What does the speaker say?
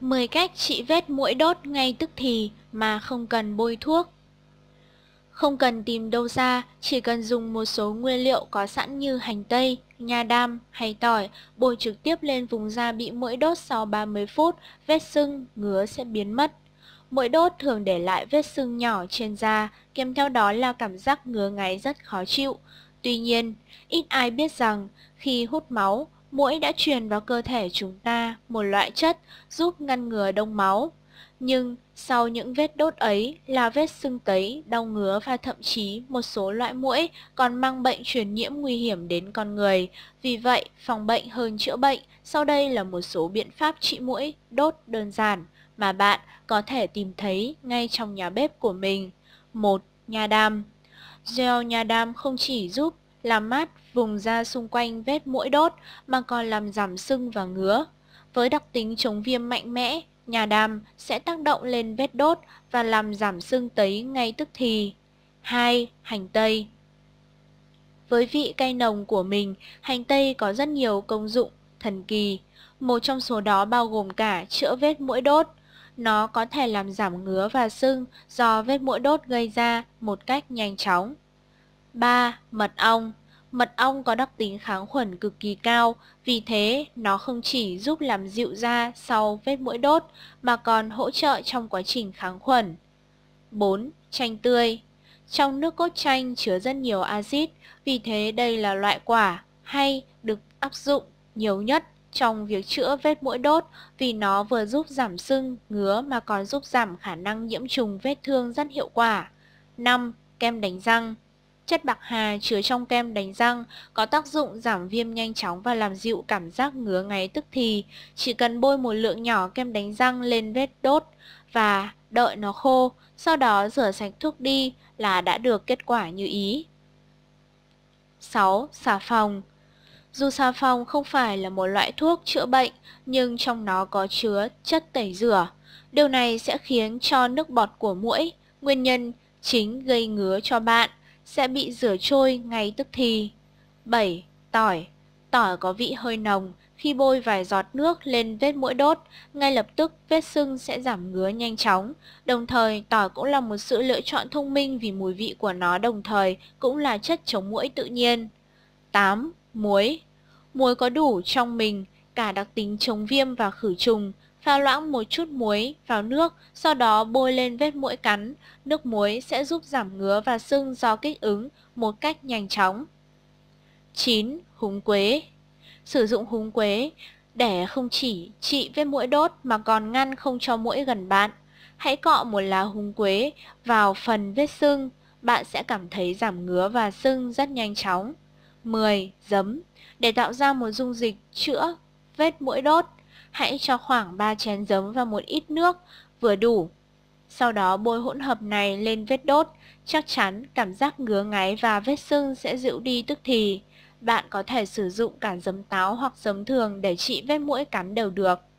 10 cách trị vết mũi đốt ngay tức thì mà không cần bôi thuốc. Không cần tìm đâu ra, chỉ cần dùng một số nguyên liệu có sẵn như hành tây, nha đam hay tỏi, bôi trực tiếp lên vùng da bị mũi đốt sau 30 phút, vết sưng, ngứa sẽ biến mất. Mũi đốt thường để lại vết sưng nhỏ trên da, kèm theo đó là cảm giác ngứa ngáy rất khó chịu. Tuy nhiên, ít ai biết rằng khi hút máu, mũi đã truyền vào cơ thể chúng ta một loại chất giúp ngăn ngừa đông máu. Nhưng sau những vết đốt ấy là vết sưng tấy, đau ngứa và thậm chí một số loại mũi còn mang bệnh truyền nhiễm nguy hiểm đến con người. Vì vậy, phòng bệnh hơn chữa bệnh, sau đây là một số biện pháp trị mũi đốt đơn giản mà bạn có thể tìm thấy ngay trong nhà bếp của mình. 1. Nha đam Gel nha đam không chỉ giúp làm mát vùng da xung quanh vết mũi đốt mà còn làm giảm sưng và ngứa. Với đặc tính chống viêm mạnh mẽ, nhà đàm sẽ tác động lên vết đốt và làm giảm sưng tấy ngay tức thì. 2. Hành tây Với vị cay nồng của mình, hành tây có rất nhiều công dụng thần kỳ. Một trong số đó bao gồm cả chữa vết mũi đốt. Nó có thể làm giảm ngứa và sưng do vết mũi đốt gây ra một cách nhanh chóng. 3. Mật ong Mật ong có đặc tính kháng khuẩn cực kỳ cao, vì thế nó không chỉ giúp làm dịu da sau vết mũi đốt mà còn hỗ trợ trong quá trình kháng khuẩn. 4. Chanh tươi Trong nước cốt chanh chứa rất nhiều axit, vì thế đây là loại quả hay được áp dụng nhiều nhất trong việc chữa vết mũi đốt vì nó vừa giúp giảm sưng, ngứa mà còn giúp giảm khả năng nhiễm trùng vết thương rất hiệu quả. 5. Kem đánh răng Chất bạc hà chứa trong kem đánh răng có tác dụng giảm viêm nhanh chóng và làm dịu cảm giác ngứa ngáy tức thì. Chỉ cần bôi một lượng nhỏ kem đánh răng lên vết đốt và đợi nó khô, sau đó rửa sạch thuốc đi là đã được kết quả như ý. 6. Xà phòng Dù xà phòng không phải là một loại thuốc chữa bệnh, nhưng trong nó có chứa chất tẩy rửa. Điều này sẽ khiến cho nước bọt của mũi, nguyên nhân chính gây ngứa cho bạn sẽ bị rửa trôi ngay tức thì. 7. Tỏi Tỏi có vị hơi nồng, khi bôi vài giọt nước lên vết mũi đốt, ngay lập tức vết sưng sẽ giảm ngứa nhanh chóng. Đồng thời, tỏi cũng là một sự lựa chọn thông minh vì mùi vị của nó đồng thời cũng là chất chống mũi tự nhiên. 8. Muối Muối có đủ trong mình, cả đặc tính chống viêm và khử trùng, pha loãng một chút muối vào nước, sau đó bôi lên vết mũi cắn. Nước muối sẽ giúp giảm ngứa và sưng do kích ứng một cách nhanh chóng. 9. Húng quế Sử dụng húng quế để không chỉ trị vết mũi đốt mà còn ngăn không cho mũi gần bạn. Hãy cọ một lá húng quế vào phần vết sưng, bạn sẽ cảm thấy giảm ngứa và sưng rất nhanh chóng. 10. Giấm Để tạo ra một dung dịch chữa vết mũi đốt, hãy cho khoảng 3 chén giấm và một ít nước, vừa đủ. Sau đó bôi hỗn hợp này lên vết đốt, chắc chắn cảm giác ngứa ngáy và vết sưng sẽ dịu đi tức thì. Bạn có thể sử dụng cả giấm táo hoặc giấm thường để trị vết mũi cắn đều được.